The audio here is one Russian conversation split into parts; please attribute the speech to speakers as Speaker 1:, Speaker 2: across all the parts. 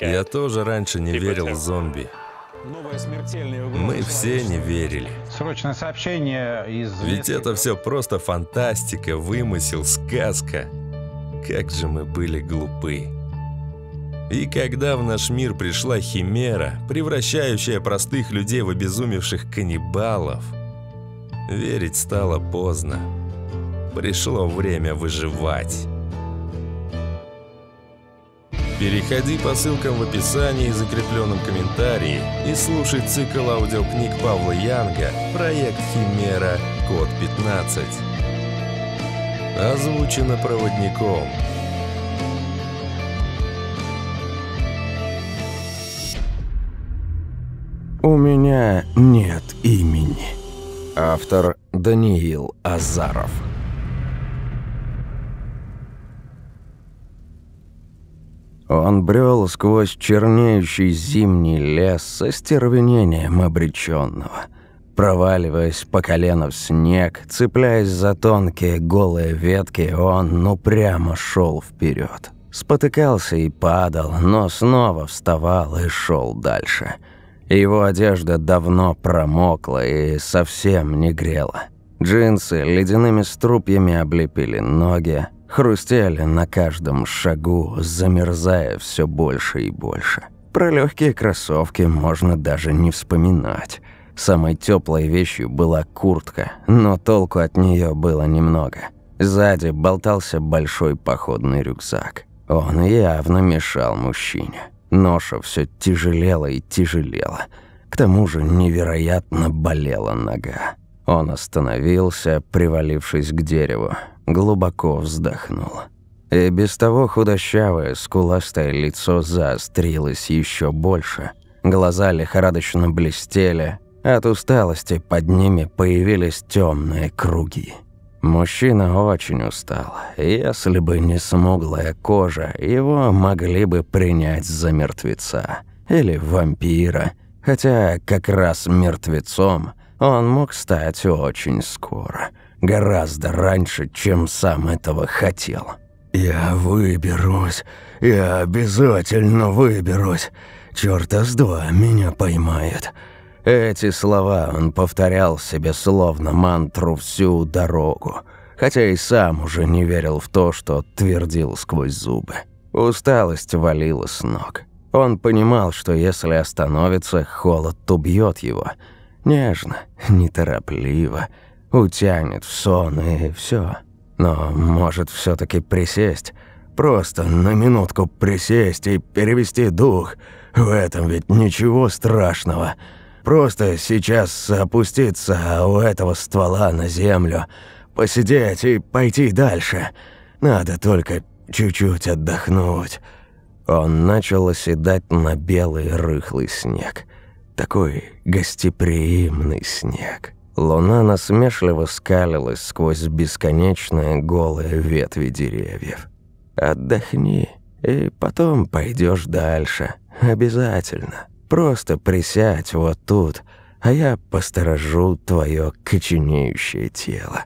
Speaker 1: Я тоже раньше не верил в зомби. Мы все не верили. Срочное сообщение из... Ведь это все просто фантастика, вымысел, сказка. Как же мы были глупы. И когда в наш мир пришла химера, превращающая простых людей в обезумевших каннибалов, верить стало поздно. Пришло время выживать. Переходи по ссылкам в описании и закрепленном комментарии и слушай цикл аудиокниг Павла Янга «Проект Химера. Код 15». Озвучено проводником. У меня нет имени. Автор Даниил Азаров. Он брел сквозь чернеющий зимний лес со стервенением обреченного, проваливаясь по колено в снег, цепляясь за тонкие голые ветки, он ну прямо шел вперед. Спотыкался и падал, но снова вставал и шел дальше. Его одежда давно промокла и совсем не грела. Джинсы ледяными струпьями облепили ноги, хрустели на каждом шагу, замерзая все больше и больше. Про легкие кроссовки можно даже не вспоминать. Самой теплой вещью была куртка, но толку от нее было немного. Сзади болтался большой походный рюкзак. Он явно мешал мужчине. Ноша все тяжелела и тяжелела. К тому же невероятно болела нога. Он остановился, привалившись к дереву глубоко вздохнула. И без того худощавое, скуластое лицо заострилось еще больше. Глаза лихорадочно блестели, от усталости под ними появились темные круги. Мужчина очень устал. Если бы не смуглая кожа, его могли бы принять за мертвеца. Или вампира. Хотя как раз мертвецом он мог стать очень скоро – Гораздо раньше, чем сам этого хотел. «Я выберусь. Я обязательно выберусь. Чёрта с два меня поймает». Эти слова он повторял себе словно мантру всю дорогу, хотя и сам уже не верил в то, что твердил сквозь зубы. Усталость валила с ног. Он понимал, что если остановится, холод убьет его. Нежно, неторопливо, утянет в сон и все. Но может все таки присесть. Просто на минутку присесть и перевести дух. В этом ведь ничего страшного. Просто сейчас опуститься у этого ствола на землю, посидеть и пойти дальше. Надо только чуть-чуть отдохнуть». Он начал оседать на белый рыхлый снег. Такой гостеприимный снег. Луна насмешливо скалилась сквозь бесконечные голые ветви деревьев. «Отдохни, и потом пойдешь дальше. Обязательно. Просто присядь вот тут, а я посторожу твое коченеющее тело.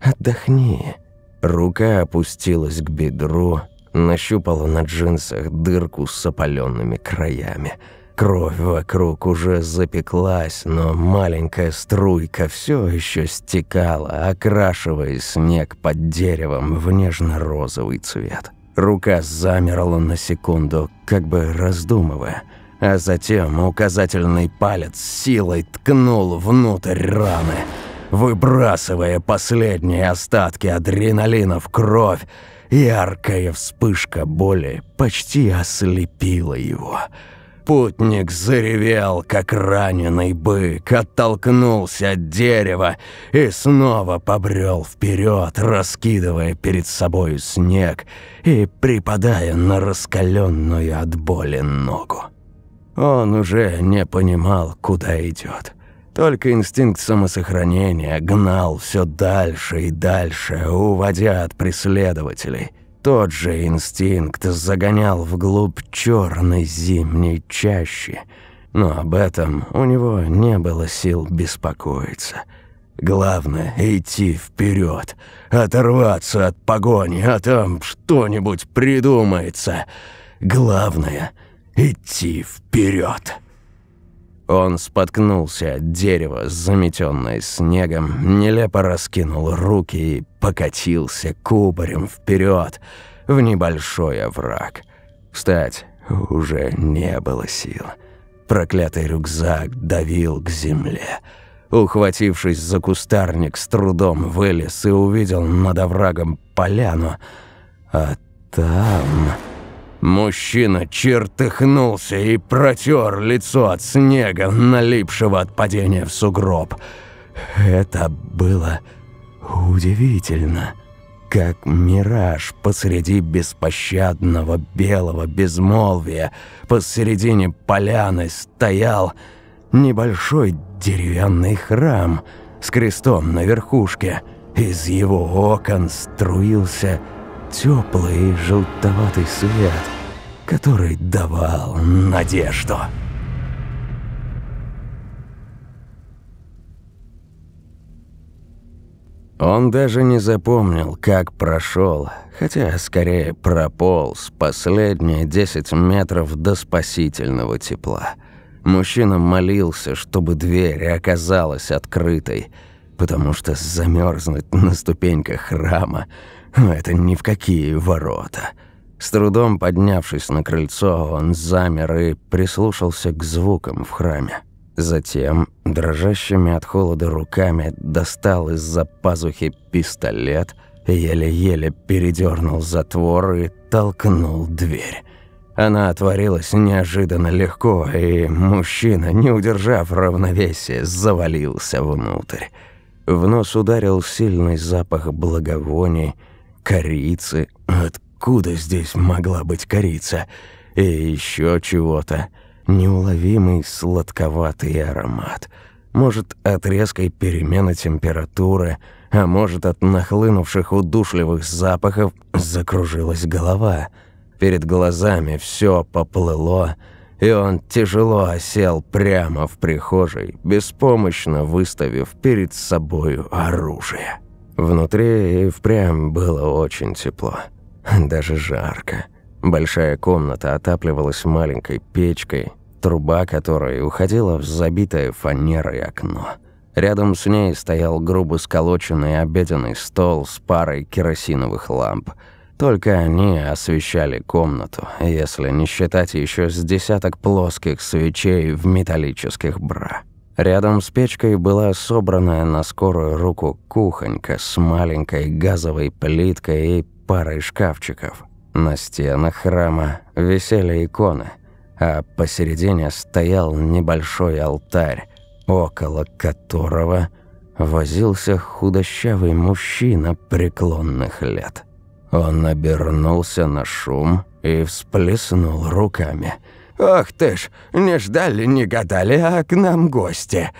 Speaker 1: Отдохни». Рука опустилась к бедру, нащупала на джинсах дырку с опаленными краями – Кровь вокруг уже запеклась, но маленькая струйка все еще стекала, окрашивая снег под деревом в нежно-розовый цвет. Рука замерла на секунду, как бы раздумывая, а затем указательный палец силой ткнул внутрь раны, выбрасывая последние остатки адреналина в кровь. Яркая вспышка боли почти ослепила его – Путник заревел, как раненый бык, оттолкнулся от дерева и снова побрел вперед, раскидывая перед собой снег и припадая на раскаленную от боли ногу. Он уже не понимал, куда идет. Только инстинкт самосохранения гнал все дальше и дальше, уводя от преследователей – тот же инстинкт загонял вглубь черной зимней чащи, но об этом у него не было сил беспокоиться. Главное — идти вперед, оторваться от погони, а там что-нибудь придумается. Главное — идти вперед. Он споткнулся от дерева, заметенное снегом, нелепо раскинул руки и покатился кубарем вперед в небольшой овраг. Встать уже не было сил. Проклятый рюкзак давил к земле. Ухватившись за кустарник, с трудом вылез и увидел над оврагом поляну, а там... Мужчина чертыхнулся и протер лицо от снега, налипшего от падения в сугроб. Это было удивительно, как мираж посреди беспощадного белого безмолвия, посередине поляны стоял небольшой деревянный храм с крестом на верхушке. Из его окон струился теплый желтоватый свет – который давал надежду. Он даже не запомнил, как прошел, хотя скорее прополз последние 10 метров до спасительного тепла. Мужчина молился, чтобы дверь оказалась открытой, потому что замерзнуть на ступеньках храма – это ни в какие ворота – с трудом поднявшись на крыльцо, он замер и прислушался к звукам в храме. Затем, дрожащими от холода руками, достал из-за пазухи пистолет, еле-еле передернул затвор и толкнул дверь. Она отворилась неожиданно легко, и мужчина, не удержав равновесия, завалился внутрь. В нос ударил сильный запах благовоний, корицы, от откуда здесь могла быть корица? И еще чего-то. Неуловимый сладковатый аромат. Может, от резкой перемены температуры, а может, от нахлынувших удушливых запахов закружилась голова. Перед глазами все поплыло, и он тяжело осел прямо в прихожей, беспомощно выставив перед собою оружие. Внутри и впрямь было очень тепло. Даже жарко. Большая комната отапливалась маленькой печкой, труба которой уходила в забитое фанерой окно. Рядом с ней стоял грубо сколоченный обеденный стол с парой керосиновых ламп. Только они освещали комнату, если не считать еще с десяток плоских свечей в металлических бра. Рядом с печкой была собранная на скорую руку кухонька с маленькой газовой плиткой и парой шкафчиков. На стенах храма висели иконы, а посередине стоял небольшой алтарь, около которого возился худощавый мужчина преклонных лет. Он обернулся на шум и всплеснул руками. «Ах ты ж, не ждали, не гадали, а к нам гости!»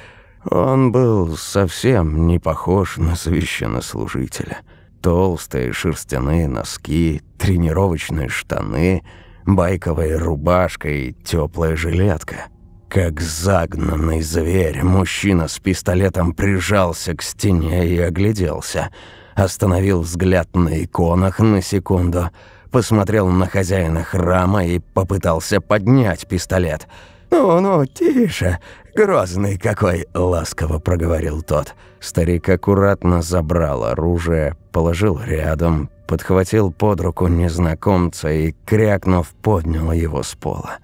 Speaker 1: Он был совсем не похож на священнослужителя – толстые шерстяные носки, тренировочные штаны, байковая рубашка и теплая жилетка. Как загнанный зверь, мужчина с пистолетом прижался к стене и огляделся. Остановил взгляд на иконах на секунду, посмотрел на хозяина храма и попытался поднять пистолет. «Ну-ну, тише, грозный какой!» — ласково проговорил тот. Старик аккуратно забрал оружие, положил рядом, подхватил под руку незнакомца и, крякнув, поднял его с пола.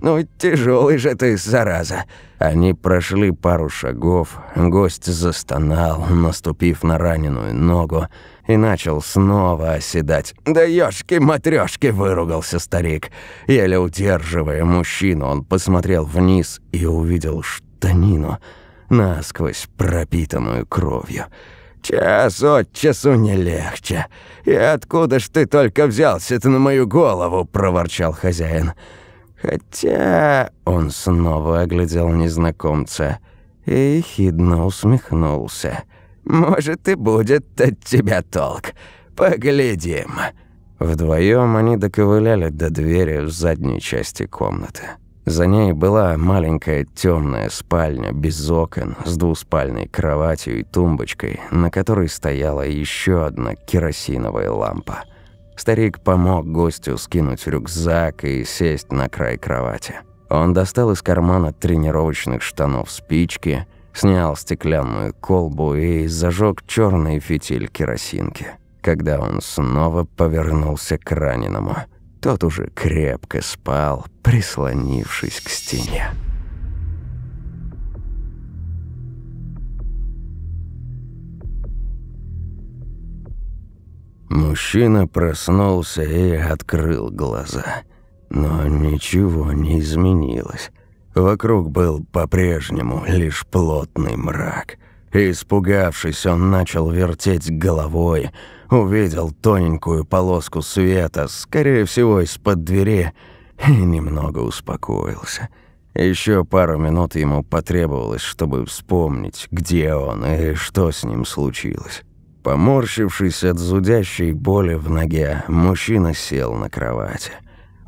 Speaker 1: «Ну, тяжелый же ты, зараза!» Они прошли пару шагов, гость застонал, наступив на раненую ногу, и начал снова оседать. «Да ёшки-матрёшки!» – выругался старик. Еле удерживая мужчину, он посмотрел вниз и увидел штанину, насквозь пропитанную кровью. «Час от часу не легче. И откуда ж ты только взялся-то на мою голову?» – проворчал хозяин. «Хотя...» – он снова оглядел незнакомца и хидно усмехнулся. «Может, и будет от тебя толк. Поглядим». Вдвоем они доковыляли до двери в задней части комнаты. За ней была маленькая темная спальня без окон с двуспальной кроватью и тумбочкой, на которой стояла еще одна керосиновая лампа. Старик помог гостю скинуть рюкзак и сесть на край кровати. Он достал из кармана тренировочных штанов спички, снял стеклянную колбу и зажег черный фитиль керосинки, когда он снова повернулся к раненому – тот уже крепко спал, прислонившись к стене. Мужчина проснулся и открыл глаза, но ничего не изменилось. Вокруг был по-прежнему лишь плотный мрак. Испугавшись, он начал вертеть головой, увидел тоненькую полоску света, скорее всего, из-под двери, и немного успокоился. Еще пару минут ему потребовалось, чтобы вспомнить, где он и что с ним случилось. Поморщившись от зудящей боли в ноге, мужчина сел на кровати.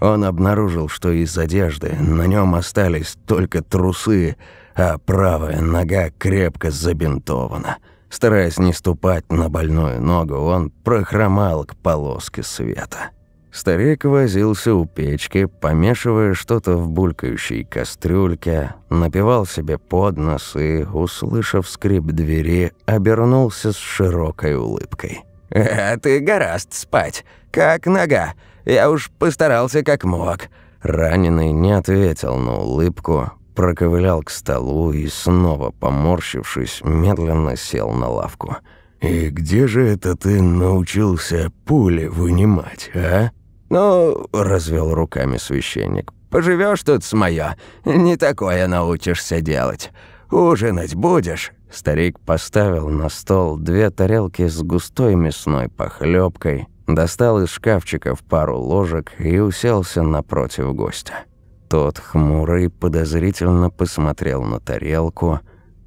Speaker 1: Он обнаружил, что из одежды на нем остались только трусы, а правая нога крепко забинтована. Стараясь не ступать на больную ногу, он прохромал к полоске света. Старик возился у печки, помешивая что-то в булькающей кастрюльке, напивал себе под нос и, услышав скрип двери, обернулся с широкой улыбкой. «Э, «А ты гораст спать. Как нога. Я уж постарался как мог». Раненый не ответил на улыбку, проковылял к столу и снова, поморщившись, медленно сел на лавку. «И где же это ты научился пули вынимать, а?» «Ну, — развел руками священник, — поживешь тут с моё, не такое научишься делать. Ужинать будешь?» Старик поставил на стол две тарелки с густой мясной похлебкой, достал из шкафчиков пару ложек и уселся напротив гостя. Тот хмурый подозрительно посмотрел на тарелку,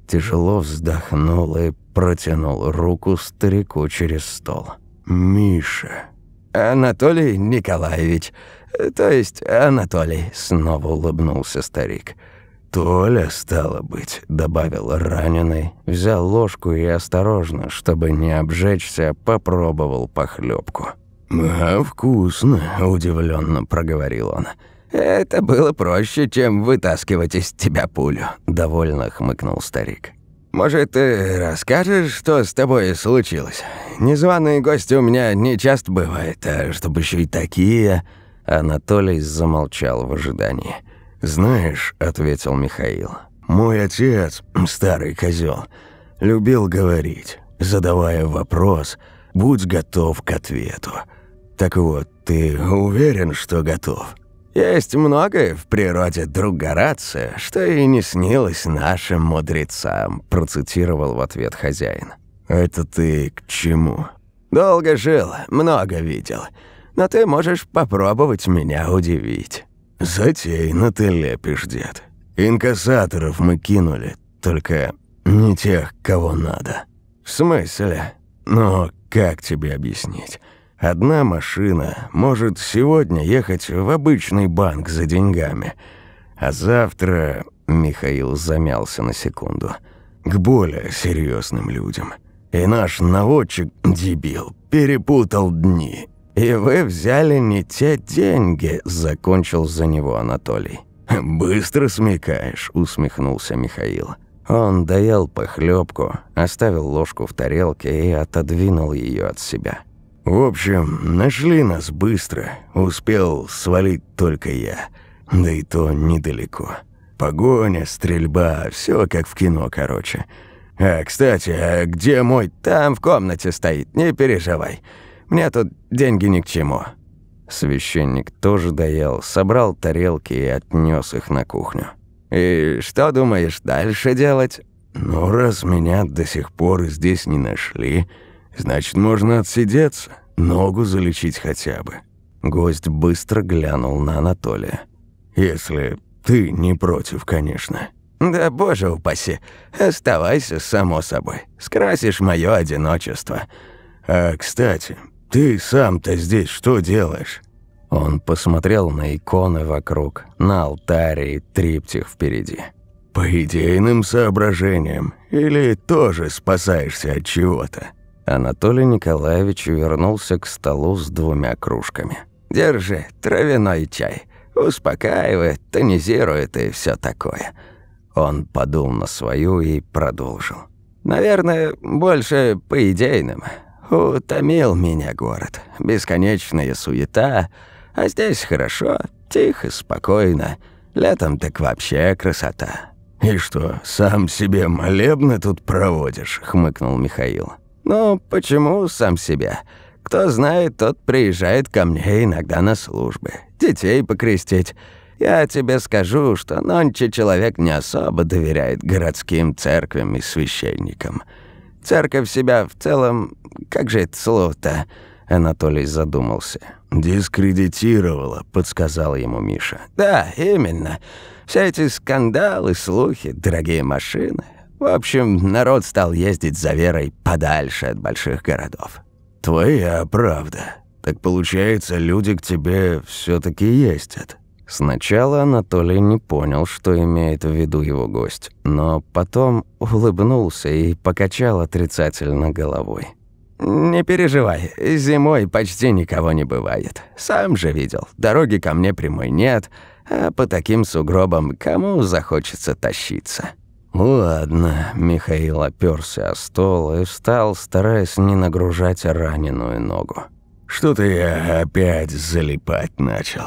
Speaker 1: тяжело вздохнул и протянул руку старику через стол. «Миша». «Анатолий Николаевич, то есть Анатолий», — снова улыбнулся старик. «Толя, стало быть», — добавил раненый, взял ложку и осторожно, чтобы не обжечься, попробовал похлебку. «А вкусно», — удивленно проговорил он. «Это было проще, чем вытаскивать из тебя пулю», — довольно хмыкнул старик. «Может, ты расскажешь, что с тобой случилось? Незваные гости у меня не часто бывают, а чтобы еще и такие...» Анатолий замолчал в ожидании. «Знаешь», — ответил Михаил, — «мой отец, старый козел, любил говорить, задавая вопрос, будь готов к ответу. Так вот, ты уверен, что готов?» Есть многое в природе друга рация, что и не снилось нашим мудрецам», – процитировал в ответ хозяин. «Это ты к чему?» «Долго жил, много видел, но ты можешь попробовать меня удивить». «Затейно ты лепишь, дед. Инкассаторов мы кинули, только не тех, кого надо». «В смысле?» «Ну, как тебе объяснить?» Одна машина может сегодня ехать в обычный банк за деньгами, а завтра...» — Михаил замялся на секунду. «К более серьезным людям. И наш наводчик, дебил, перепутал дни. И вы взяли не те деньги», — закончил за него Анатолий. «Быстро смекаешь», — усмехнулся Михаил. Он доел похлебку, оставил ложку в тарелке и отодвинул ее от себя. В общем, нашли нас быстро. Успел свалить только я. Да и то недалеко. Погоня, стрельба, все как в кино, короче. А, кстати, а где мой? Там в комнате стоит, не переживай. Мне тут деньги ни к чему». Священник тоже доел, собрал тарелки и отнес их на кухню. «И что думаешь дальше делать?» «Ну, раз меня до сих пор здесь не нашли, Значит, можно отсидеться, ногу залечить хотя бы». Гость быстро глянул на Анатолия. «Если ты не против, конечно». «Да боже упаси, оставайся, само собой. Скрасишь мое одиночество». «А, кстати, ты сам-то здесь что делаешь?» Он посмотрел на иконы вокруг, на алтарь и триптих впереди. «По идейным соображениям, или тоже спасаешься от чего-то?» Анатолий Николаевич вернулся к столу с двумя кружками. «Держи, травяной чай. Успокаивает, тонизирует и все такое». Он подул на свою и продолжил. «Наверное, больше по идейным. Утомил меня город. Бесконечная суета. А здесь хорошо, тихо, спокойно. Летом так вообще красота». «И что, сам себе молебны тут проводишь?» — хмыкнул Михаил. «Ну, почему сам себя? Кто знает, тот приезжает ко мне иногда на службы. Детей покрестить. Я тебе скажу, что нонче человек не особо доверяет городским церквям и священникам. Церковь себя в целом... Как же это слово-то?» Анатолий задумался. «Дискредитировала», — подсказал ему Миша. «Да, именно. Все эти скандалы, слухи, дорогие машины. В общем, народ стал ездить за верой подальше от больших городов. «Твоя правда. Так получается, люди к тебе все таки ездят». Сначала Анатолий не понял, что имеет в виду его гость, но потом улыбнулся и покачал отрицательно головой. «Не переживай, зимой почти никого не бывает. Сам же видел, дороги ко мне прямой нет, а по таким сугробам кому захочется тащиться?» «Ладно», — Михаил оперся о стол и встал, стараясь не нагружать раненую ногу. «Что-то я опять залипать начал.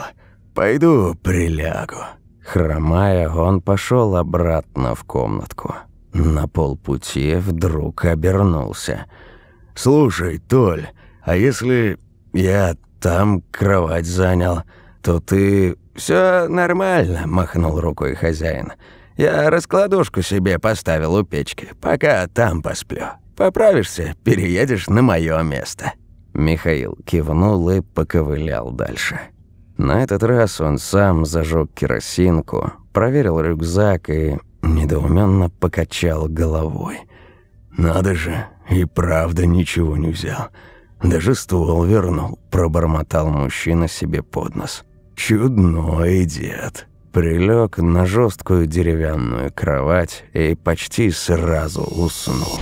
Speaker 1: Пойду прилягу». Хромая, он пошел обратно в комнатку. На полпути вдруг обернулся. «Слушай, Толь, а если я там кровать занял, то ты...» «Все нормально», — махнул рукой хозяин. «Хозяин». Я раскладушку себе поставил у печки, пока там посплю. Поправишься, переедешь на мое место». Михаил кивнул и поковылял дальше. На этот раз он сам зажег керосинку, проверил рюкзак и недоуменно покачал головой. «Надо же, и правда ничего не взял. Даже ствол вернул», – пробормотал мужчина себе под нос. «Чудной дед» прилег на жесткую деревянную кровать и почти сразу уснул.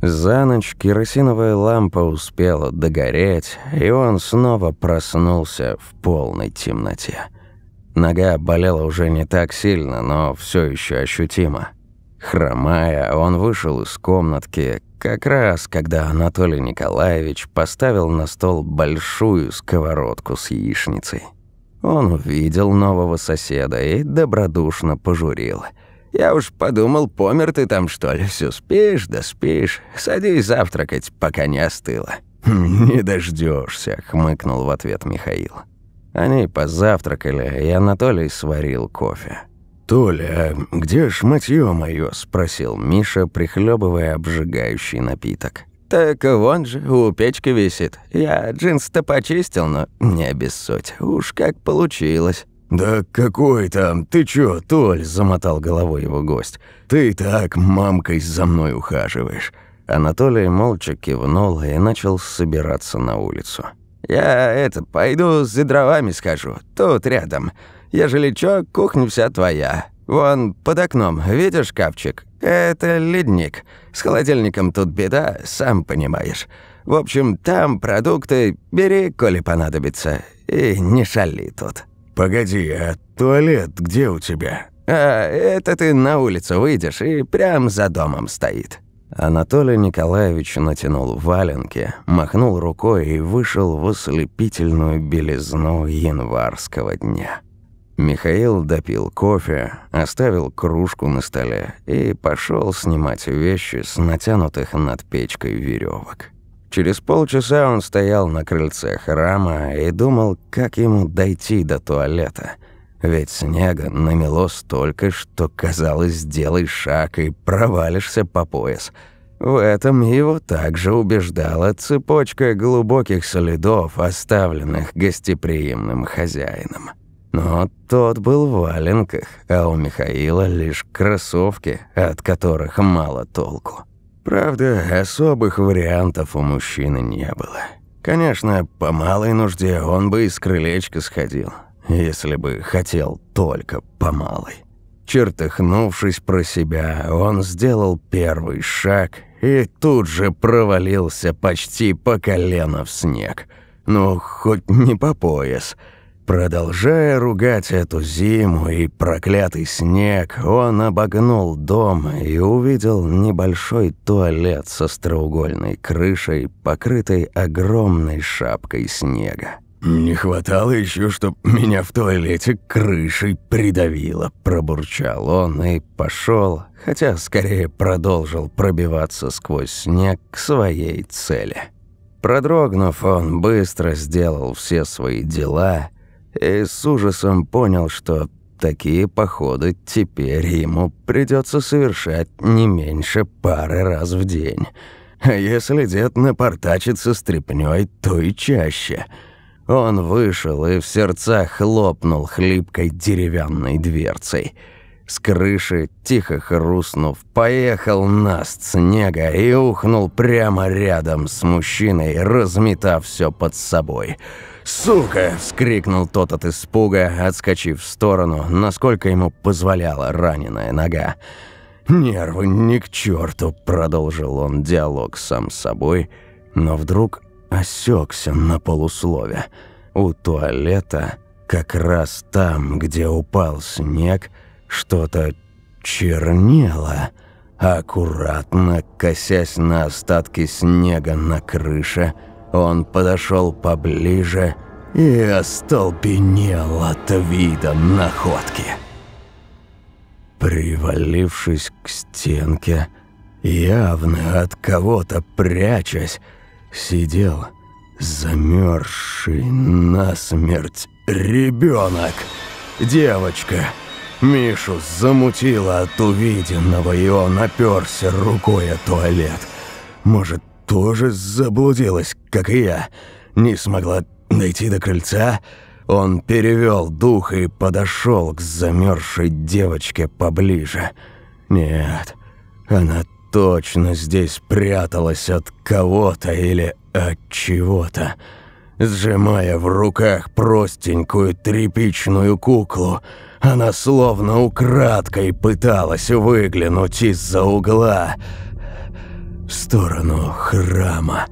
Speaker 1: За ночь керосиновая лампа успела догореть, и он снова проснулся в полной темноте. Нога болела уже не так сильно, но все еще ощутимо. Хромая, он вышел из комнатки, как раз, когда Анатолий Николаевич поставил на стол большую сковородку с яичницей. Он увидел нового соседа и добродушно пожурил. «Я уж подумал, помер ты там, что ли? Все спишь да спишь. Садись завтракать, пока не остыло». «Хм, «Не дождешься, хмыкнул в ответ Михаил. Они позавтракали, и Анатолий сварил кофе. «Толя, а где ж матьё моё?» – спросил Миша, прихлебывая обжигающий напиток. «Так вон же, у печки висит. Я джинсы то почистил, но не обессудь. Уж как получилось». «Да какой там? Ты чё, Толь?» – замотал головой его гость. «Ты так мамкой за мной ухаживаешь». Анатолий молча кивнул и начал собираться на улицу. «Я это, пойду за дровами схожу. Тут рядом». Ежели чё, кухня вся твоя. Вон, под окном, видишь шкафчик? Это ледник. С холодильником тут беда, сам понимаешь. В общем, там продукты бери, коли понадобится. И не шали тут». «Погоди, а туалет где у тебя?» «А, это ты на улицу выйдешь, и прям за домом стоит». Анатолий Николаевич натянул валенки, махнул рукой и вышел в ослепительную белизну январского дня. Михаил допил кофе, оставил кружку на столе и пошел снимать вещи с натянутых над печкой веревок. Через полчаса он стоял на крыльце храма и думал, как ему дойти до туалета. Ведь снега намело столько, что, казалось, сделай шаг и провалишься по пояс. В этом его также убеждала цепочка глубоких следов, оставленных гостеприимным хозяином. Но тот был в валенках, а у Михаила лишь кроссовки, от которых мало толку. Правда, особых вариантов у мужчины не было. Конечно, по малой нужде он бы из крылечка сходил, если бы хотел только по малой. Чертыхнувшись про себя, он сделал первый шаг и тут же провалился почти по колено в снег. Ну, хоть не по пояс – Продолжая ругать эту зиму и проклятый снег, он обогнул дом и увидел небольшой туалет со строугольной крышей, покрытой огромной шапкой снега. «Не хватало еще, чтоб меня в туалете крышей придавило», – пробурчал он и пошел, хотя скорее продолжил пробиваться сквозь снег к своей цели. Продрогнув, он быстро сделал все свои дела – и с ужасом понял, что такие походы теперь ему придется совершать не меньше пары раз в день. А если дед напортачится стряпнёй, то и чаще. Он вышел и в сердцах хлопнул хлипкой деревянной дверцей – с крыши, тихо хрустнув, поехал наст снега и ухнул прямо рядом с мужчиной, разметав все под собой. «Сука!» – вскрикнул тот от испуга, отскочив в сторону, насколько ему позволяла раненая нога. «Нервы ни к черту!» – продолжил он диалог сам с собой, но вдруг осекся на полуслове. У туалета, как раз там, где упал снег – что-то чернело, аккуратно косясь на остатки снега на крыше. Он подошел поближе и остолбенел от вида находки. Привалившись к стенке, явно от кого-то прячась, сидел замерзший насмерть ребенок, девочка — Мишу замутило от увиденного, и он оперся рукой о туалет. Может, тоже заблудилась, как и я. Не смогла дойти до крыльца. Он перевел дух и подошел к замерзшей девочке поближе. Нет, она точно здесь пряталась от кого-то или от чего-то. Сжимая в руках простенькую тряпичную куклу – она словно украдкой пыталась выглянуть из-за угла в сторону храма.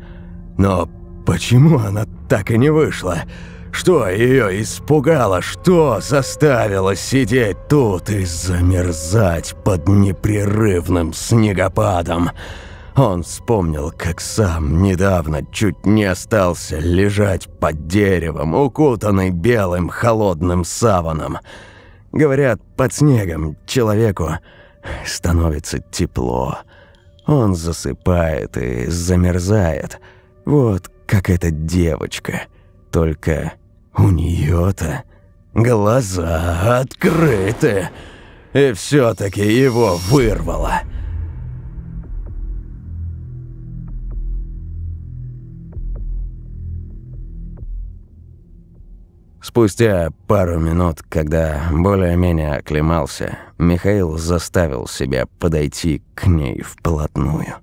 Speaker 1: Но почему она так и не вышла? Что ее испугало? Что заставило сидеть тут и замерзать под непрерывным снегопадом? Он вспомнил, как сам недавно чуть не остался лежать под деревом, укутанный белым холодным саваном. Говорят, под снегом человеку становится тепло. Он засыпает и замерзает. Вот как эта девочка. Только у неё то глаза открыты. И все таки его вырвало. Спустя пару минут, когда более-менее оклемался, Михаил заставил себя подойти к ней вплотную.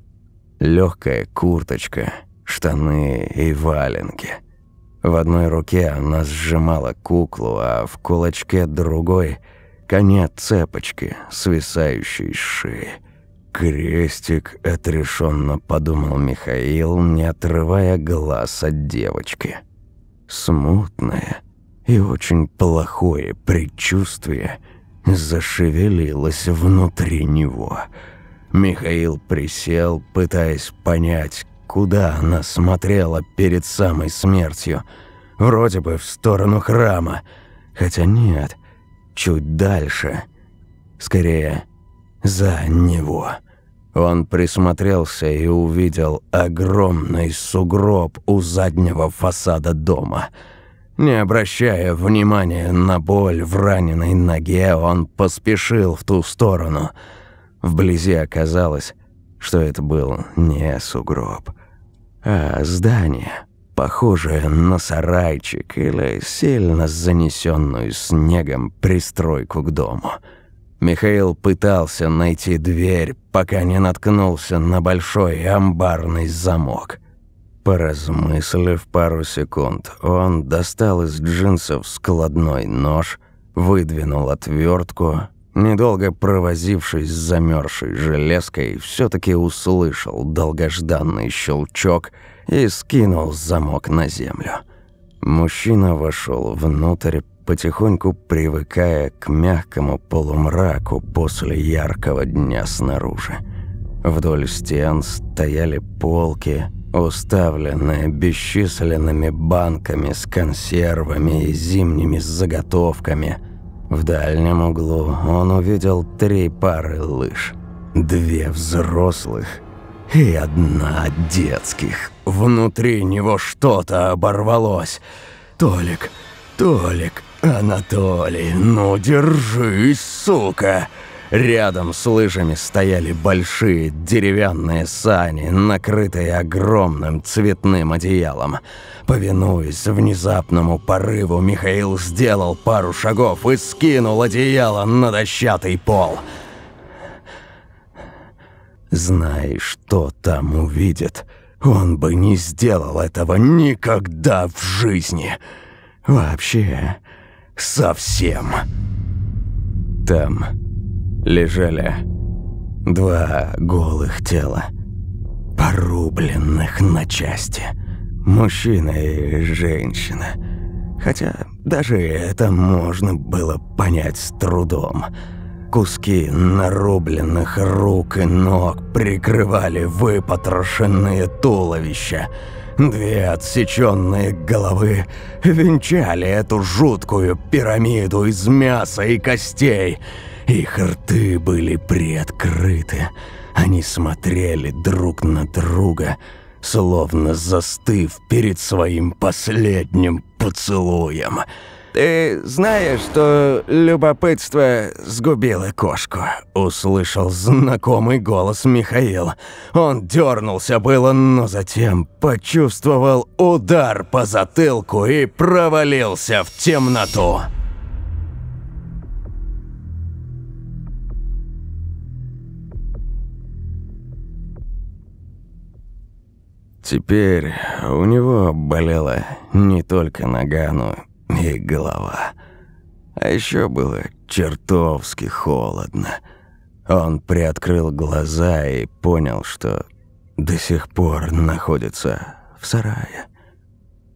Speaker 1: Легкая курточка, штаны и валенки. В одной руке она сжимала куклу, а в кулачке другой — конец цепочки, свисающей с шеи. «Крестик», — отрешенно подумал Михаил, не отрывая глаз от девочки. смутная и очень плохое предчувствие зашевелилось внутри него. Михаил присел, пытаясь понять, куда она смотрела перед самой смертью. Вроде бы в сторону храма, хотя нет, чуть дальше. Скорее, за него. Он присмотрелся и увидел огромный сугроб у заднего фасада дома – не обращая внимания на боль в раненой ноге, он поспешил в ту сторону. Вблизи оказалось, что это был не сугроб, а здание, похожее на сарайчик или сильно занесенную снегом пристройку к дому. Михаил пытался найти дверь, пока не наткнулся на большой амбарный замок – Поразмыслив пару секунд, он достал из джинсов складной нож, выдвинул отвертку, недолго провозившись с замерзшей железкой, все таки услышал долгожданный щелчок и скинул замок на землю. Мужчина вошел внутрь, потихоньку привыкая к мягкому полумраку после яркого дня снаружи. Вдоль стен стояли полки – уставленная бесчисленными банками с консервами и зимними заготовками. В дальнем углу он увидел три пары лыж. Две взрослых и одна детских. Внутри него что-то оборвалось. «Толик, Толик, Анатолий, ну держись, сука!» Рядом с лыжами стояли большие деревянные сани, накрытые огромным цветным одеялом. Повинуясь внезапному порыву, Михаил сделал пару шагов и скинул одеяло на дощатый пол. Зная, что там увидит, он бы не сделал этого никогда в жизни. Вообще, совсем. Там лежали два голых тела, порубленных на части. Мужчина и женщина. Хотя даже это можно было понять с трудом. Куски нарубленных рук и ног прикрывали выпотрошенные туловища. Две отсеченные головы венчали эту жуткую пирамиду из мяса и костей – их рты были приоткрыты. Они смотрели друг на друга, словно застыв перед своим последним поцелуем. «Ты знаешь, что любопытство сгубило кошку?» — услышал знакомый голос Михаил. Он дернулся было, но затем почувствовал удар по затылку и провалился в темноту. Теперь у него болела не только нога, но и голова. А еще было чертовски холодно. Он приоткрыл глаза и понял, что до сих пор находится в сарае.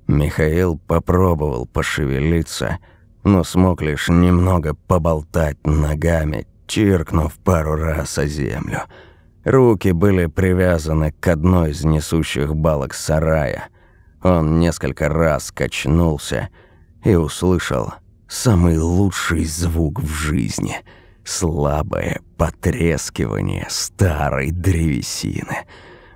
Speaker 1: Михаил попробовал пошевелиться, но смог лишь немного поболтать ногами, чиркнув пару раз о землю – Руки были привязаны к одной из несущих балок сарая. Он несколько раз качнулся и услышал самый лучший звук в жизни — слабое потрескивание старой древесины.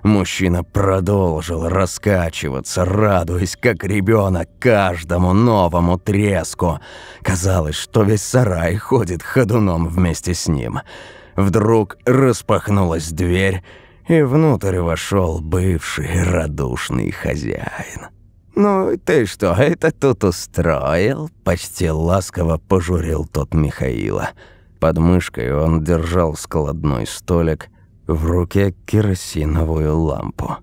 Speaker 1: Мужчина продолжил раскачиваться, радуясь, как ребенок, каждому новому треску. Казалось, что весь сарай ходит ходуном вместе с ним — Вдруг распахнулась дверь, и внутрь вошел бывший радушный хозяин. «Ну ты что, это тут устроил?» — почти ласково пожурил тот Михаила. Под мышкой он держал складной столик, в руке керосиновую лампу.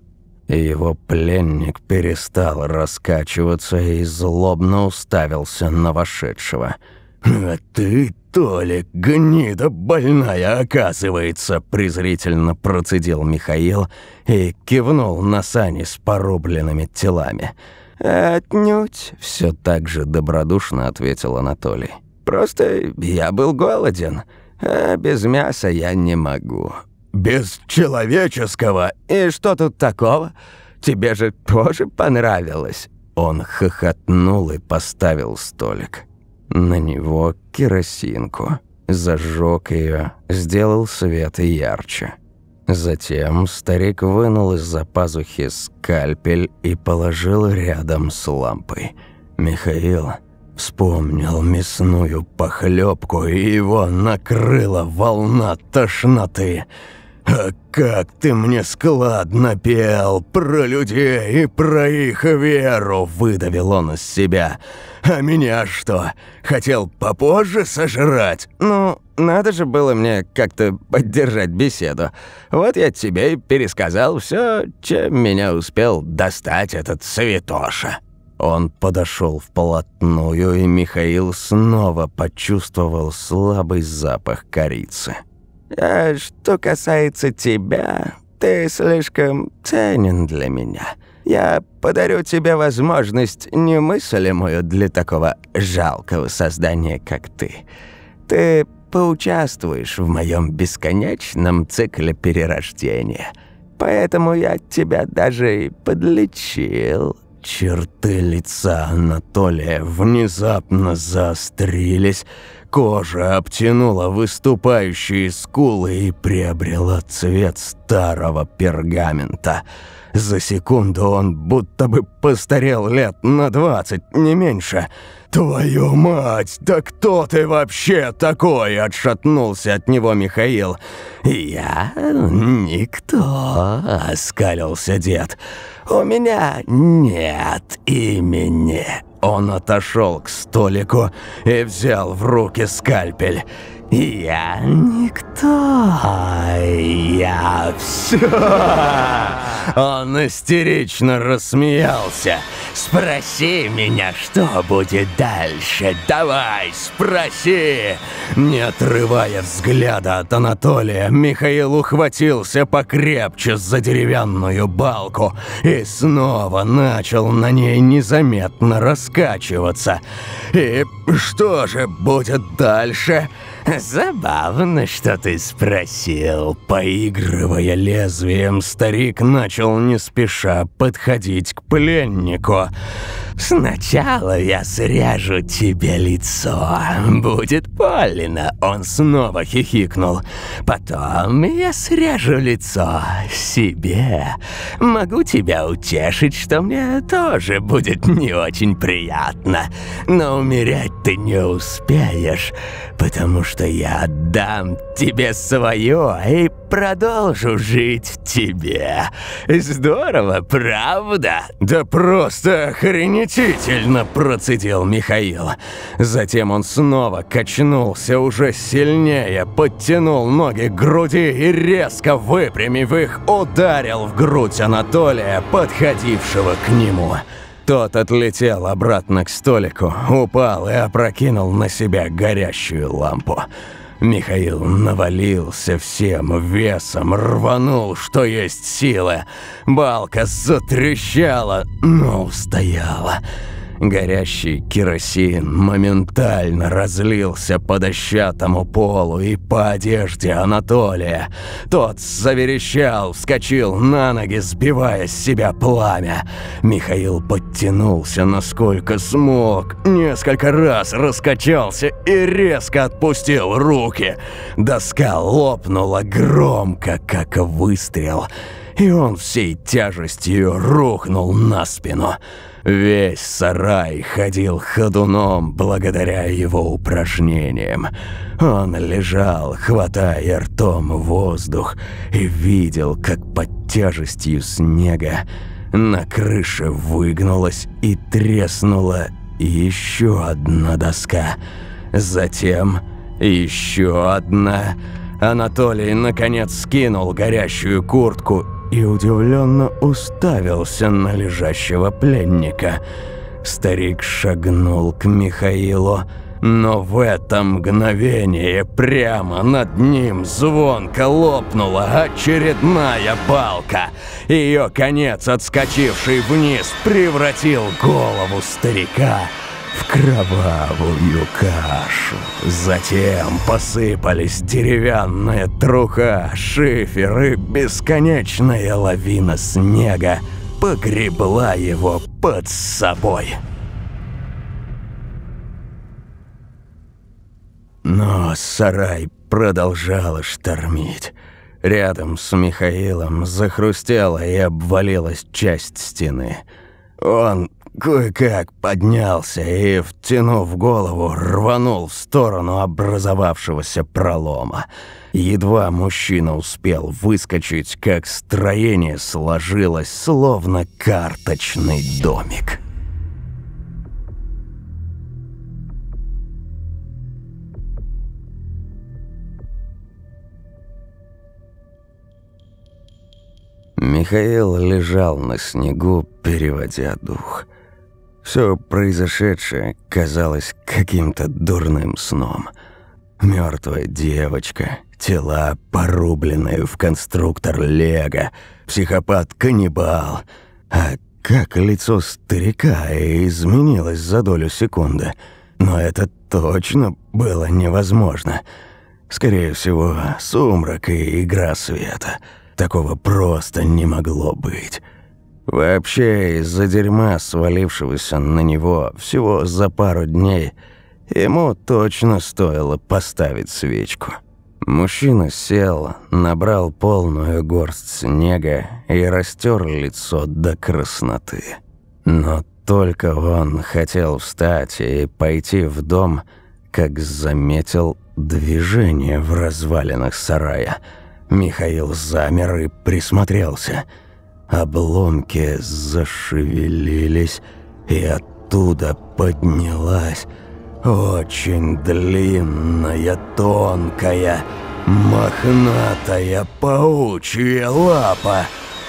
Speaker 1: И его пленник перестал раскачиваться и злобно уставился на вошедшего — «А ты, Толик, гнида больная, оказывается!» презрительно процедил Михаил и кивнул на сани с порубленными телами. «Отнюдь!» — все так же добродушно ответил Анатолий. «Просто я был голоден, а без мяса я не могу». «Без человеческого!» «И что тут такого? Тебе же тоже понравилось!» Он хохотнул и поставил столик на него керосинку. Зажег ее, сделал свет ярче. Затем старик вынул из-за пазухи скальпель и положил рядом с лампой. Михаил вспомнил мясную похлебку, и его накрыла волна тошноты – а как ты мне складно пел про людей и про их веру, выдавил он из себя. А меня что, хотел попозже сожрать? Ну, надо же было мне как-то поддержать беседу. Вот я тебе и пересказал все, чем меня успел достать этот святоша. Он подошел вплотную, и Михаил снова почувствовал слабый запах корицы. А что касается тебя, ты слишком ценен для меня. Я подарю тебе возможность немыслимую для такого жалкого создания, как ты. Ты поучаствуешь в моем бесконечном цикле перерождения. Поэтому я тебя даже и подлечил». Черты лица Анатолия внезапно заострились, кожа обтянула выступающие скулы и приобрела цвет старого пергамента. За секунду он будто бы постарел лет на двадцать, не меньше. «Твою мать, да кто ты вообще такой?» – отшатнулся от него Михаил. «Я? Никто», – оскалился дед. «У меня нет имени». Он отошел к столику и взял в руки скальпель. Я никто, я все. Он истерично рассмеялся. Спроси меня, что будет дальше. Давай, спроси. Не отрывая взгляда от Анатолия, Михаил ухватился покрепче за деревянную балку и снова начал на ней незаметно раскачиваться. И что же будет дальше? Дальше. «Забавно, что ты спросил». Поигрывая лезвием, старик начал не спеша подходить к пленнику. «Сначала я срежу тебе лицо. Будет больно», — он снова хихикнул. «Потом я срежу лицо себе. Могу тебя утешить, что мне тоже будет не очень приятно. Но умереть ты не успеешь, потому что что я отдам тебе свое и продолжу жить в тебе. Здорово, правда?» «Да просто охренетительно!» – процедил Михаил. Затем он снова качнулся уже сильнее, подтянул ноги к груди и резко выпрямив их, ударил в грудь Анатолия, подходившего к нему. Тот отлетел обратно к столику, упал и опрокинул на себя горящую лампу. Михаил навалился всем весом, рванул, что есть силы. Балка затрещала, но устояла. Горящий керосин моментально разлился по дощатому полу и по одежде Анатолия. Тот заверещал, вскочил на ноги, сбивая с себя пламя. Михаил подтянулся, насколько смог, несколько раз раскачался и резко отпустил руки. Доска лопнула громко, как выстрел, и он всей тяжестью рухнул на спину. Весь сарай ходил ходуном благодаря его упражнениям. Он лежал, хватая ртом воздух, и видел, как под тяжестью снега на крыше выгнулась и треснула еще одна доска. Затем еще одна. Анатолий наконец скинул горящую куртку и удивленно уставился на лежащего пленника. Старик шагнул к Михаилу, но в это мгновение прямо над ним звонко лопнула очередная балка. Ее конец, отскочивший вниз, превратил голову старика кровавую кашу. Затем посыпались деревянная труха, шифер и бесконечная лавина снега погребла его под собой. Но сарай продолжала штормить. Рядом с Михаилом захрустела и обвалилась часть стены. Он Кое-как поднялся и, втянув голову, рванул в сторону образовавшегося пролома. Едва мужчина успел выскочить, как строение сложилось, словно карточный домик. Михаил лежал на снегу, переводя дух – все произошедшее казалось каким-то дурным сном. Мертвая девочка, тела, порубленные в конструктор Лего, психопат-каннибал. А как лицо старика изменилось за долю секунды. Но это точно было невозможно. Скорее всего, сумрак и игра света. Такого просто не могло быть. Вообще, из-за дерьма, свалившегося на него всего за пару дней, ему точно стоило поставить свечку. Мужчина сел, набрал полную горсть снега и растер лицо до красноты. Но только он хотел встать и пойти в дом, как заметил движение в развалинах сарая. Михаил замер и присмотрелся – Обломки зашевелились, и оттуда поднялась очень длинная, тонкая, мохнатая паучья лапа.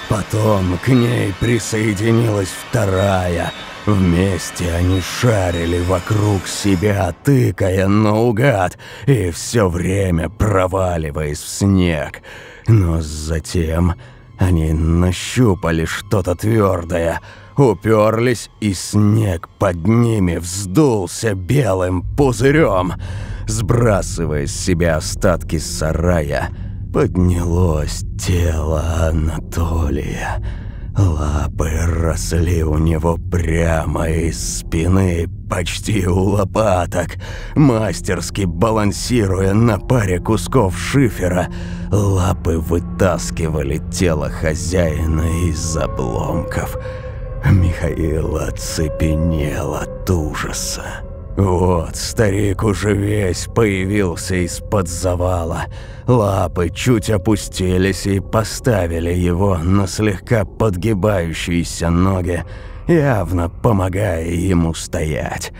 Speaker 1: Потом к ней присоединилась вторая. Вместе они шарили вокруг себя, тыкая наугад, и все время проваливаясь в снег. Но затем они нащупали что-то твердое, уперлись, и снег под ними вздулся белым пузырем. Сбрасывая с себя остатки сарая, поднялось тело Анатолия. Лапы росли у него прямо из спины, почти у лопаток, мастерски балансируя на паре кусков шифера. Лапы вытаскивали тело хозяина из обломков. Михаил оцепенел от ужаса. Вот, старик уже весь появился из-под завала. Лапы чуть опустились и поставили его на слегка подгибающиеся ноги, явно помогая ему стоять.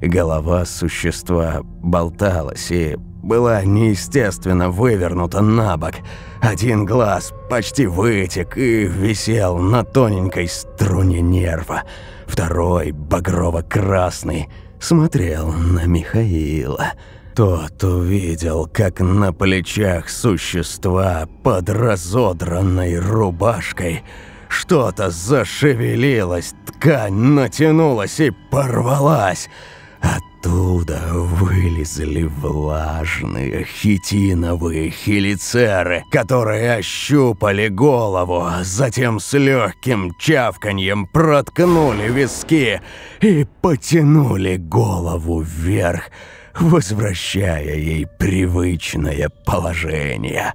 Speaker 1: Голова существа болталась и была неестественно вывернута на бок. Один глаз почти вытек и висел на тоненькой струне нерва. Второй, багрово-красный, смотрел на Михаила. Тот увидел, как на плечах существа под разодранной рубашкой что-то зашевелилось, ткань натянулась и порвалась – Оттуда вылезли влажные хитиновые хелицеры, которые ощупали голову, затем с легким чавканьем проткнули виски и потянули голову вверх, возвращая ей привычное положение.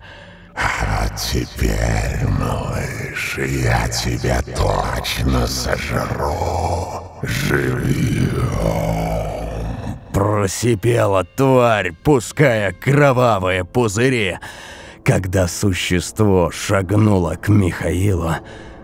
Speaker 1: А теперь, малыш, я тебя точно сожру живьем просипела тварь, пуская кровавые пузыри. Когда существо шагнуло к Михаилу,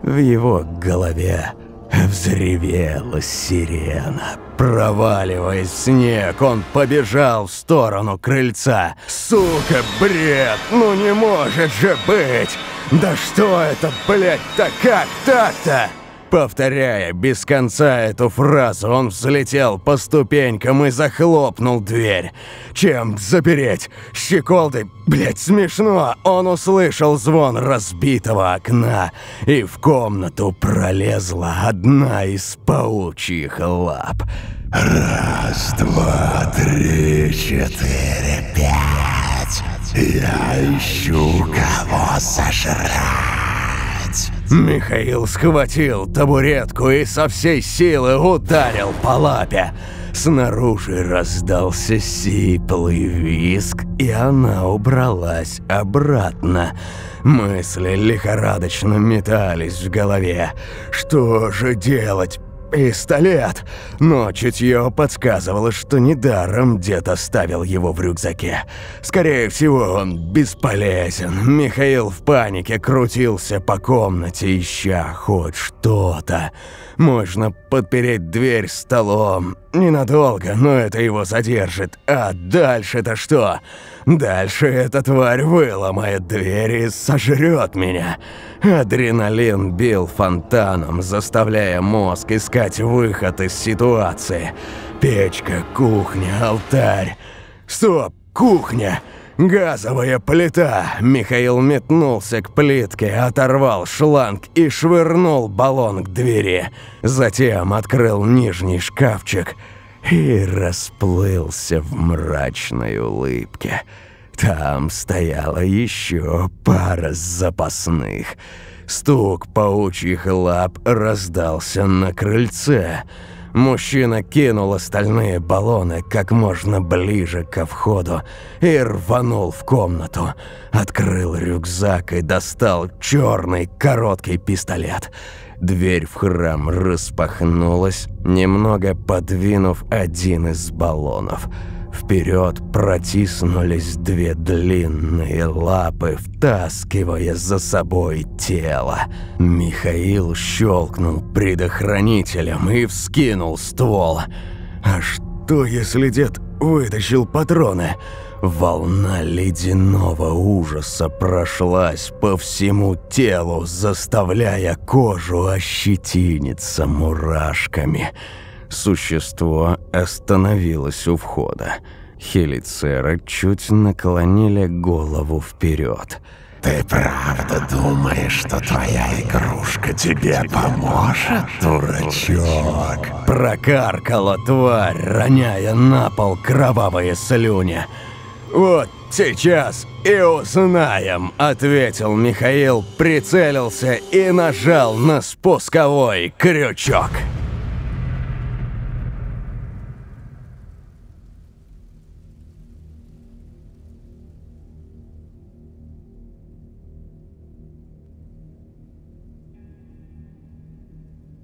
Speaker 1: в его голове взревела сирена. Проваливаясь снег, он побежал в сторону крыльца. «Сука, бред! Ну не может же быть! Да что это, блядь, так как так-то?» Повторяя без конца эту фразу, он взлетел по ступенькам и захлопнул дверь. Чем запереть? Щеколды? Блять, смешно! Он услышал звон разбитого окна, и в комнату пролезла одна из паучьих лап. Раз, два, три, четыре, пять. Я ищу кого сожрать. Михаил схватил табуретку и со всей силы ударил по лапе. Снаружи раздался сиплый виск, и она убралась обратно. Мысли лихорадочно метались в голове. Что же делать? пистолет, но чутье подсказывало, что недаром дед оставил его в рюкзаке. Скорее всего, он бесполезен. Михаил в панике крутился по комнате, ища хоть что-то. Можно подпереть дверь столом. Ненадолго, но это его задержит. А дальше-то что? Дальше эта тварь выломает дверь и сожрет меня. Адреналин бил фонтаном, заставляя мозг искать искать выход из ситуации. Печка, кухня, алтарь. Стоп, кухня! Газовая плита! Михаил метнулся к плитке, оторвал шланг и швырнул баллон к двери. Затем открыл нижний шкафчик и расплылся в мрачной улыбке. Там стояла еще пара запасных – Стук паучьих лап раздался на крыльце. Мужчина кинул остальные баллоны как можно ближе ко входу и рванул в комнату. Открыл рюкзак и достал черный короткий пистолет. Дверь в храм распахнулась, немного подвинув один из баллонов – Вперед протиснулись две длинные лапы, втаскивая за собой тело. Михаил щелкнул предохранителем и вскинул ствол. А что, если дед вытащил патроны? Волна ледяного ужаса прошлась по всему телу, заставляя кожу ощетиниться мурашками. «Мурашками». Существо остановилось у входа. Хелицера чуть наклонили голову вперед. «Ты правда думаешь, что твоя игрушка тебе поможет, дурачок?» Прокаркала тварь, роняя на пол кровавые слюни. «Вот сейчас и узнаем», — ответил Михаил, прицелился и нажал на спусковой крючок.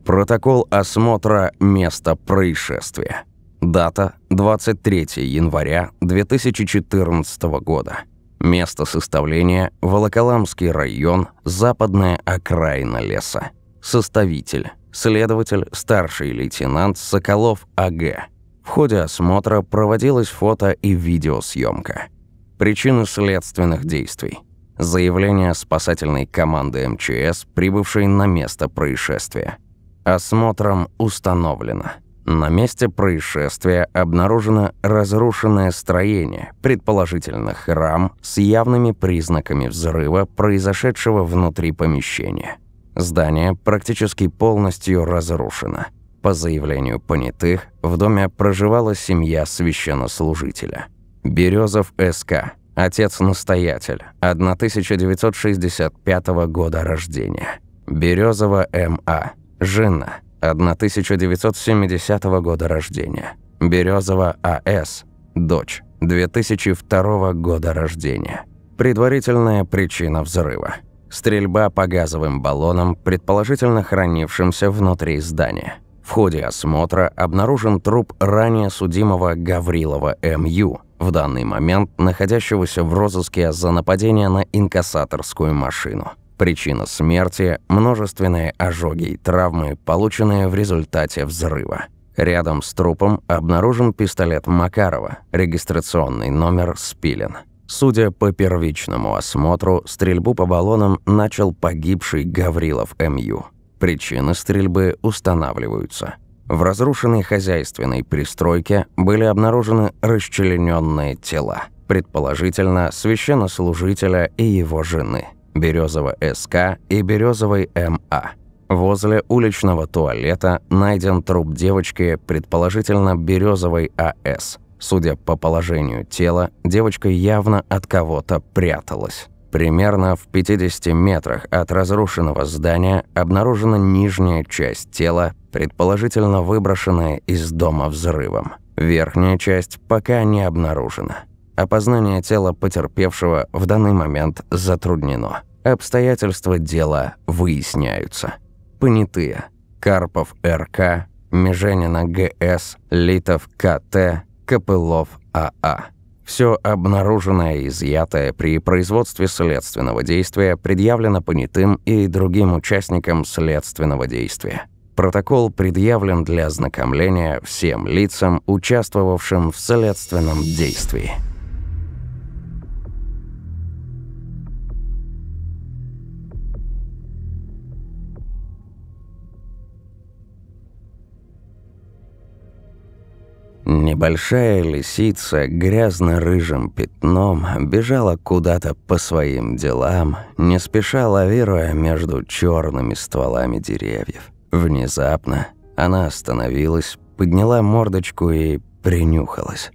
Speaker 1: Протокол осмотра места происшествия. Дата 23 января 2014 года. Место составления – Волоколамский район, западная окраина леса. Составитель – следователь, старший лейтенант Соколов А.Г. В ходе осмотра проводилась фото- и видеосъемка. Причины следственных действий. Заявление спасательной команды МЧС, прибывшей на место происшествия – Осмотром установлено. На месте происшествия обнаружено разрушенное строение, предположительно храм, с явными признаками взрыва, произошедшего внутри помещения. Здание практически полностью разрушено. По заявлению понятых, в доме проживала семья священнослужителя. Березов СК, отец-настоятель, 1965 года рождения. Березова МА, Жена, 1970 года рождения. Березова А.С., дочь, 2002 года рождения. Предварительная причина взрыва. Стрельба по газовым баллонам, предположительно хранившимся внутри здания. В ходе осмотра обнаружен труп ранее судимого Гаврилова М.Ю., в данный момент находящегося в розыске за нападение на инкассаторскую машину. Причина смерти – множественные ожоги и травмы, полученные в результате взрыва. Рядом с трупом обнаружен пистолет Макарова, регистрационный номер спилен. Судя по первичному осмотру, стрельбу по баллонам начал погибший Гаврилов М.Ю. Причины стрельбы устанавливаются. В разрушенной хозяйственной пристройке были обнаружены расчлененные тела, предположительно священнослужителя и его жены – Березова СК и Березовой МА. Возле уличного туалета найден труп девочки, предположительно Березовой АС. Судя по положению тела, девочка явно от кого-то пряталась. Примерно в 50 метрах от разрушенного здания обнаружена нижняя часть тела, предположительно выброшенная из дома взрывом. Верхняя часть пока не обнаружена. Опознание тела потерпевшего в данный момент затруднено. Обстоятельства дела выясняются. Понятые. Карпов РК, Меженина ГС, Литов КТ, Копылов АА. Все обнаруженное и изъятое при производстве следственного действия предъявлено понятым и другим участникам следственного действия. Протокол предъявлен для ознакомления всем лицам, участвовавшим в следственном действии. Небольшая лисица грязно-рыжим пятном бежала куда-то по своим делам, не спеша лавируя между черными стволами деревьев. Внезапно она остановилась, подняла мордочку и принюхалась.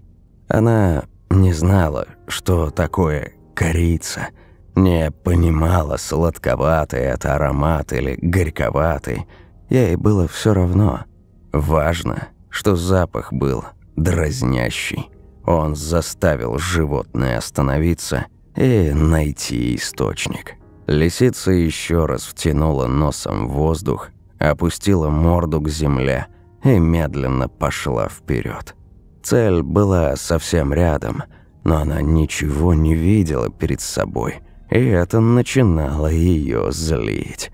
Speaker 1: Она не знала, что такое корица, не понимала, сладковатый это аромат или горьковатый. Ей было все равно. Важно, что запах был – дразнящий. Он заставил животное остановиться и найти источник. Лисица еще раз втянула носом воздух, опустила морду к земле и медленно пошла вперед. Цель была совсем рядом, но она ничего не видела перед собой, и это начинало ее злить.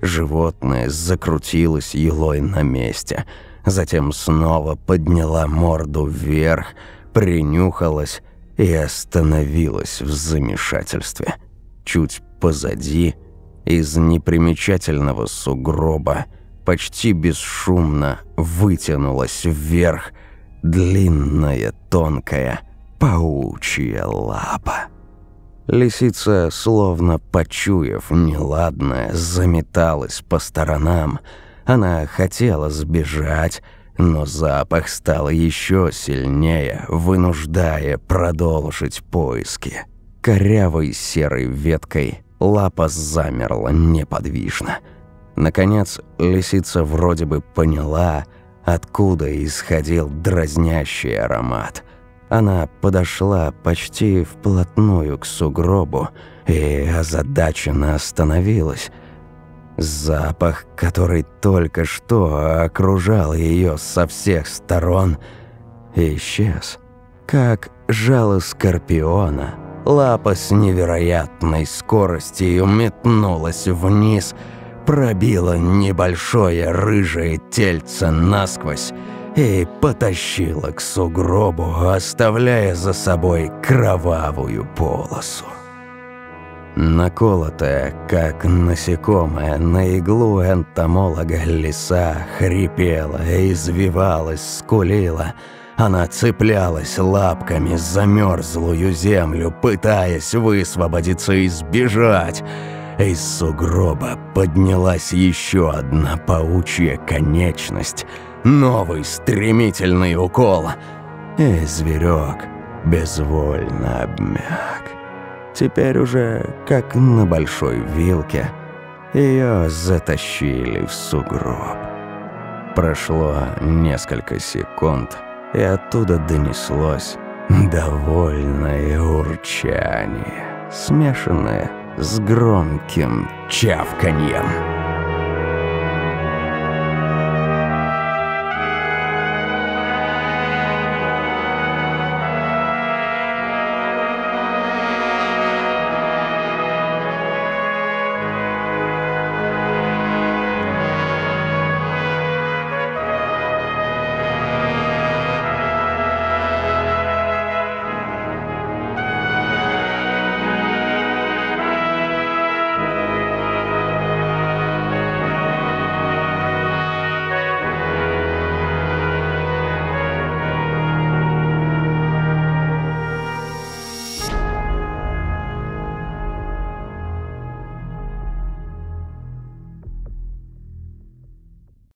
Speaker 1: Животное закрутилось елой на месте – затем снова подняла морду вверх, принюхалась и остановилась в замешательстве. Чуть позади, из непримечательного сугроба, почти бесшумно вытянулась вверх длинная тонкая паучья лапа. Лисица, словно почуяв неладное, заметалась по сторонам, она хотела сбежать, но запах стал еще сильнее, вынуждая продолжить поиски. Корявой серой веткой лапа замерла неподвижно. Наконец, лисица вроде бы поняла, откуда исходил дразнящий аромат. Она подошла почти вплотную к сугробу и озадаченно остановилась – Запах, который только что окружал ее со всех сторон, исчез, как жало скорпиона. Лапа с невероятной скоростью метнулась вниз, пробила небольшое рыжее тельце насквозь и потащила к сугробу, оставляя за собой кровавую полосу. Наколотая, как насекомое, на иглу энтомолога лиса хрипела, извивалась, скулила. Она цеплялась лапками за мёрзлую землю, пытаясь высвободиться и сбежать. Из сугроба поднялась еще одна паучья конечность. Новый стремительный укол. И зверек безвольно обмяк. Теперь уже как на большой вилке. Ее затащили в сугроб. Прошло несколько секунд, и оттуда донеслось довольное урчание, смешанное с громким чавканьем.